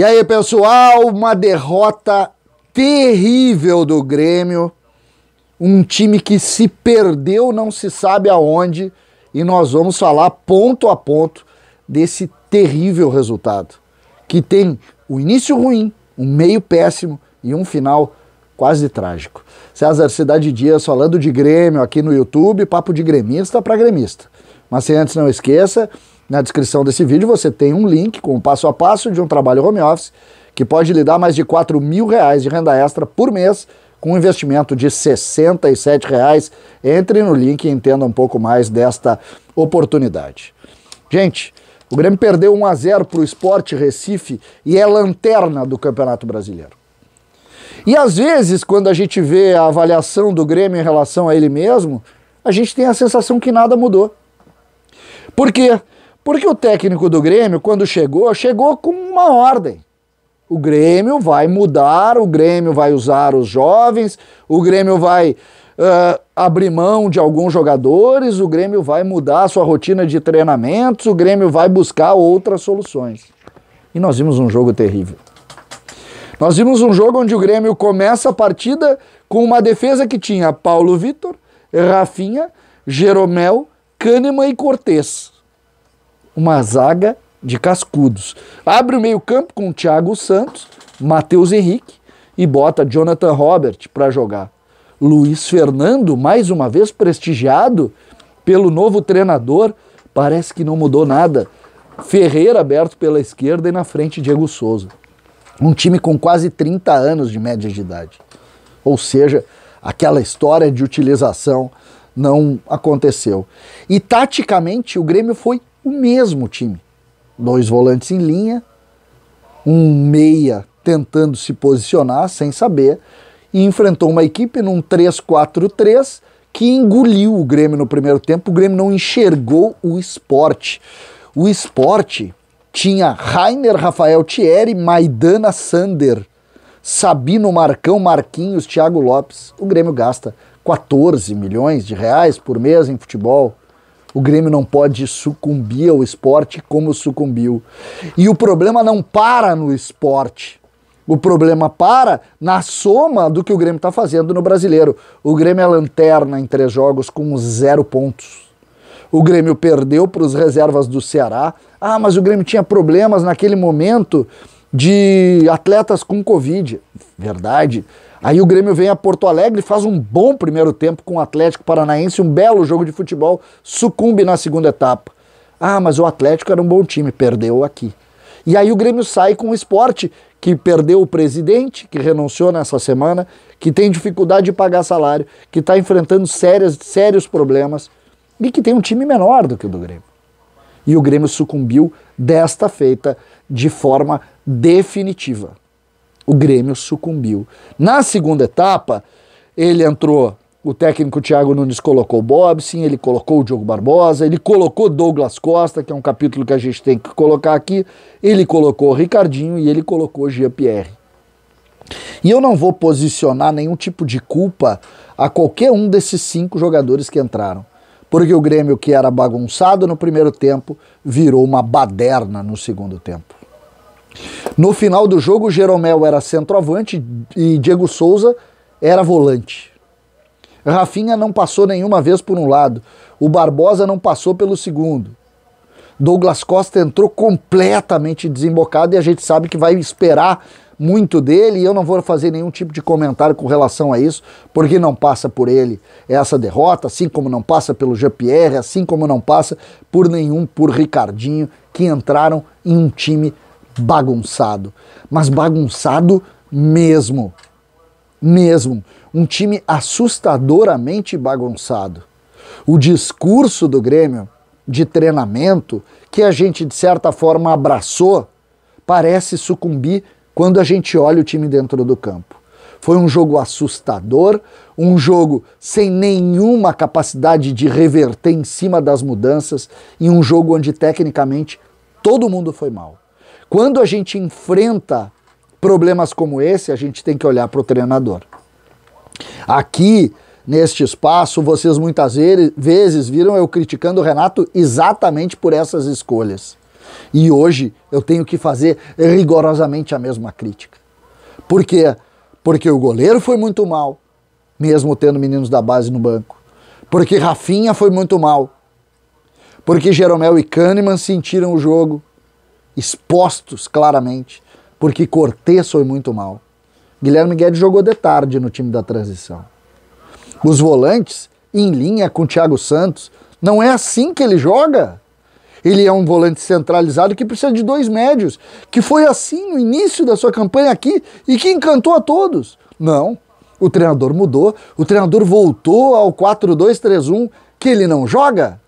E aí, pessoal, uma derrota terrível do Grêmio. Um time que se perdeu, não se sabe aonde. E nós vamos falar ponto a ponto desse terrível resultado. Que tem o início ruim, um meio péssimo e um final quase trágico. César Cidade Dias falando de Grêmio aqui no YouTube, papo de gremista para gremista. Mas se antes não esqueça, na descrição desse vídeo você tem um link com o passo a passo de um trabalho home office que pode lhe dar mais de 4 mil reais de renda extra por mês com um investimento de 67 reais. Entre no link e entenda um pouco mais desta oportunidade. Gente, o Grêmio perdeu 1 a 0 para o Esporte Recife e é lanterna do Campeonato Brasileiro. E às vezes, quando a gente vê a avaliação do Grêmio em relação a ele mesmo, a gente tem a sensação que nada mudou. Por quê? Porque o técnico do Grêmio, quando chegou, chegou com uma ordem. O Grêmio vai mudar, o Grêmio vai usar os jovens, o Grêmio vai uh, abrir mão de alguns jogadores, o Grêmio vai mudar a sua rotina de treinamentos, o Grêmio vai buscar outras soluções. E nós vimos um jogo terrível. Nós vimos um jogo onde o Grêmio começa a partida com uma defesa que tinha Paulo Vitor, Rafinha, Jeromel, Kahneman e Cortez uma zaga de cascudos. Abre o meio-campo com o Thiago Santos, Matheus Henrique e bota Jonathan Robert para jogar. Luiz Fernando, mais uma vez prestigiado pelo novo treinador, parece que não mudou nada. Ferreira aberto pela esquerda e na frente Diego Souza. Um time com quase 30 anos de média de idade. Ou seja, aquela história de utilização não aconteceu. E taticamente o Grêmio foi o mesmo time. Dois volantes em linha, um meia tentando se posicionar sem saber, e enfrentou uma equipe num 3-4-3 que engoliu o Grêmio no primeiro tempo. O Grêmio não enxergou o esporte. O esporte tinha Rainer Rafael Thierry, Maidana Sander, Sabino Marcão, Marquinhos, Thiago Lopes. O Grêmio gasta 14 milhões de reais por mês em futebol. O Grêmio não pode sucumbir ao esporte como sucumbiu. E o problema não para no esporte. O problema para na soma do que o Grêmio está fazendo no brasileiro. O Grêmio é lanterna em três jogos com zero pontos. O Grêmio perdeu para os reservas do Ceará. Ah, mas o Grêmio tinha problemas naquele momento de atletas com Covid. Verdade. Aí o Grêmio vem a Porto Alegre, faz um bom primeiro tempo com o Atlético Paranaense, um belo jogo de futebol, sucumbe na segunda etapa. Ah, mas o Atlético era um bom time, perdeu aqui. E aí o Grêmio sai com o esporte, que perdeu o presidente, que renunciou nessa semana, que tem dificuldade de pagar salário, que está enfrentando sérias, sérios problemas e que tem um time menor do que o do Grêmio. E o Grêmio sucumbiu desta feita de forma definitiva. O Grêmio sucumbiu. Na segunda etapa, ele entrou, o técnico Thiago Nunes colocou o Bobson, ele colocou o Diogo Barbosa, ele colocou Douglas Costa, que é um capítulo que a gente tem que colocar aqui, ele colocou o Ricardinho e ele colocou o Jean-Pierre. E eu não vou posicionar nenhum tipo de culpa a qualquer um desses cinco jogadores que entraram. Porque o Grêmio, que era bagunçado no primeiro tempo, virou uma baderna no segundo tempo. No final do jogo, Jeromel era centroavante e Diego Souza era volante. Rafinha não passou nenhuma vez por um lado. O Barbosa não passou pelo segundo. Douglas Costa entrou completamente desembocado e a gente sabe que vai esperar muito dele e eu não vou fazer nenhum tipo de comentário com relação a isso, porque não passa por ele essa derrota, assim como não passa pelo Jean-Pierre, assim como não passa por nenhum, por Ricardinho, que entraram em um time bagunçado, mas bagunçado mesmo. Mesmo. Um time assustadoramente bagunçado. O discurso do Grêmio de treinamento, que a gente de certa forma abraçou, parece sucumbir quando a gente olha o time dentro do campo. Foi um jogo assustador, um jogo sem nenhuma capacidade de reverter em cima das mudanças e um jogo onde tecnicamente todo mundo foi mal. Quando a gente enfrenta problemas como esse, a gente tem que olhar para o treinador. Aqui, neste espaço, vocês muitas vezes viram eu criticando o Renato exatamente por essas escolhas. E hoje eu tenho que fazer rigorosamente a mesma crítica. Por quê? Porque o goleiro foi muito mal, mesmo tendo meninos da base no banco. Porque Rafinha foi muito mal. Porque Jeromel e Kahneman sentiram o jogo expostos claramente, porque Cortez foi muito mal. Guilherme Guedes jogou de tarde no time da transição. Os volantes, em linha com o Thiago Santos, não é assim que ele joga. Ele é um volante centralizado que precisa de dois médios, que foi assim no início da sua campanha aqui e que encantou a todos. Não, o treinador mudou, o treinador voltou ao 4-2-3-1, que ele não joga.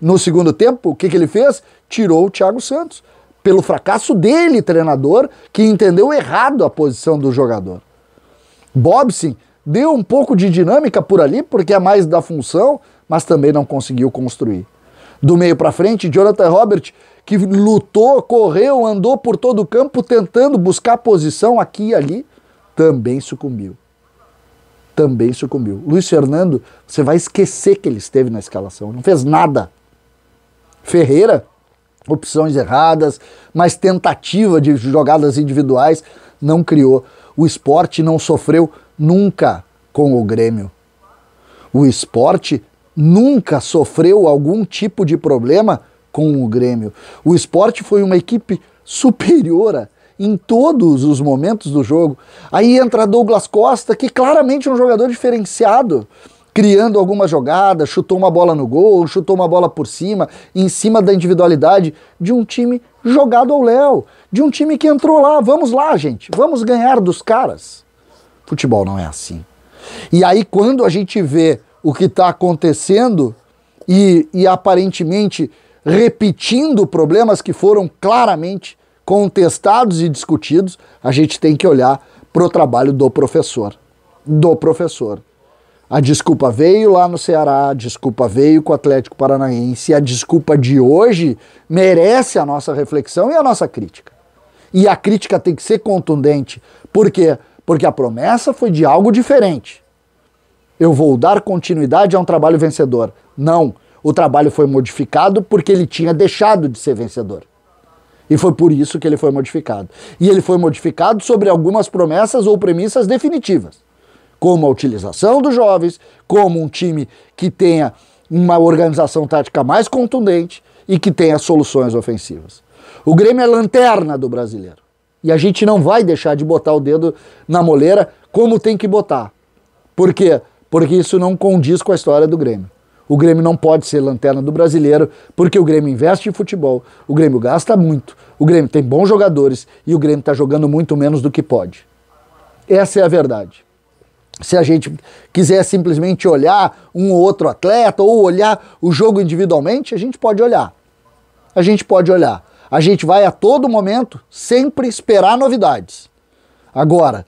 No segundo tempo, o que, que ele fez? Tirou o Thiago Santos pelo fracasso dele, treinador, que entendeu errado a posição do jogador. Bobson deu um pouco de dinâmica por ali, porque é mais da função, mas também não conseguiu construir. Do meio para frente, Jonathan Robert, que lutou, correu, andou por todo o campo tentando buscar posição aqui e ali, também sucumbiu. Também sucumbiu. Luiz Fernando, você vai esquecer que ele esteve na escalação, não fez nada. Ferreira, opções erradas, mas tentativa de jogadas individuais, não criou. O esporte não sofreu nunca com o Grêmio. O esporte nunca sofreu algum tipo de problema com o Grêmio. O esporte foi uma equipe superior em todos os momentos do jogo. Aí entra Douglas Costa, que claramente é um jogador diferenciado criando alguma jogada, chutou uma bola no gol, chutou uma bola por cima, em cima da individualidade de um time jogado ao léo, de um time que entrou lá, vamos lá, gente, vamos ganhar dos caras. Futebol não é assim. E aí quando a gente vê o que está acontecendo e, e aparentemente repetindo problemas que foram claramente contestados e discutidos, a gente tem que olhar para o trabalho do professor. Do professor. A desculpa veio lá no Ceará, a desculpa veio com o Atlético Paranaense, a desculpa de hoje merece a nossa reflexão e a nossa crítica. E a crítica tem que ser contundente. Por quê? Porque a promessa foi de algo diferente. Eu vou dar continuidade a um trabalho vencedor. Não. O trabalho foi modificado porque ele tinha deixado de ser vencedor. E foi por isso que ele foi modificado. E ele foi modificado sobre algumas promessas ou premissas definitivas como a utilização dos jovens, como um time que tenha uma organização tática mais contundente e que tenha soluções ofensivas. O Grêmio é lanterna do brasileiro. E a gente não vai deixar de botar o dedo na moleira como tem que botar. Por quê? Porque isso não condiz com a história do Grêmio. O Grêmio não pode ser lanterna do brasileiro, porque o Grêmio investe em futebol, o Grêmio gasta muito, o Grêmio tem bons jogadores e o Grêmio está jogando muito menos do que pode. Essa é a verdade se a gente quiser simplesmente olhar um ou outro atleta ou olhar o jogo individualmente, a gente pode olhar. A gente pode olhar. A gente vai a todo momento sempre esperar novidades. Agora,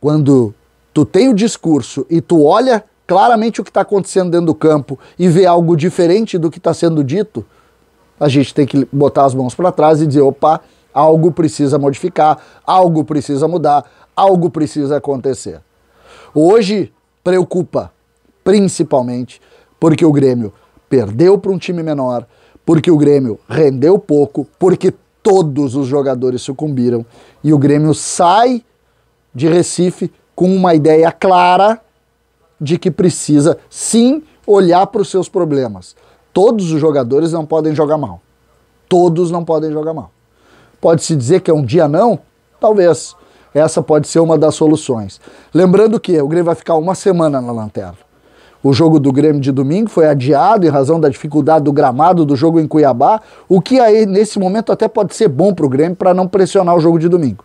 quando tu tem o discurso e tu olha claramente o que está acontecendo dentro do campo e vê algo diferente do que está sendo dito, a gente tem que botar as mãos para trás e dizer: opa, algo precisa modificar, algo precisa mudar, algo precisa acontecer. Hoje preocupa, principalmente porque o Grêmio perdeu para um time menor, porque o Grêmio rendeu pouco, porque todos os jogadores sucumbiram e o Grêmio sai de Recife com uma ideia clara de que precisa sim olhar para os seus problemas. Todos os jogadores não podem jogar mal. Todos não podem jogar mal. Pode-se dizer que é um dia não? Talvez. Essa pode ser uma das soluções. Lembrando que o Grêmio vai ficar uma semana na lanterna. O jogo do Grêmio de domingo foi adiado em razão da dificuldade do gramado do jogo em Cuiabá, o que aí nesse momento até pode ser bom para o Grêmio para não pressionar o jogo de domingo.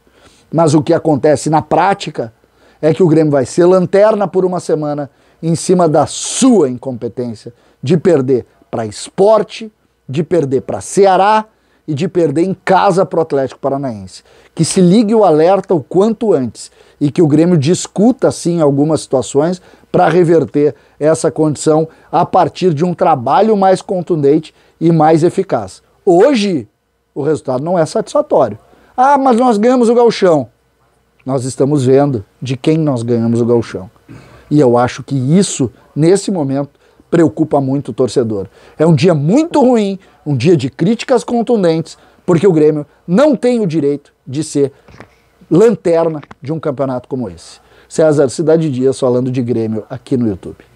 Mas o que acontece na prática é que o Grêmio vai ser lanterna por uma semana em cima da sua incompetência de perder para esporte, de perder para Ceará, e de perder em casa para o Atlético Paranaense. Que se ligue o alerta o quanto antes e que o Grêmio discuta, sim, algumas situações para reverter essa condição a partir de um trabalho mais contundente e mais eficaz. Hoje, o resultado não é satisfatório. Ah, mas nós ganhamos o galchão. Nós estamos vendo de quem nós ganhamos o galchão. E eu acho que isso, nesse momento, preocupa muito o torcedor. É um dia muito ruim, um dia de críticas contundentes, porque o Grêmio não tem o direito de ser lanterna de um campeonato como esse. César Cidade Dias falando de Grêmio aqui no YouTube.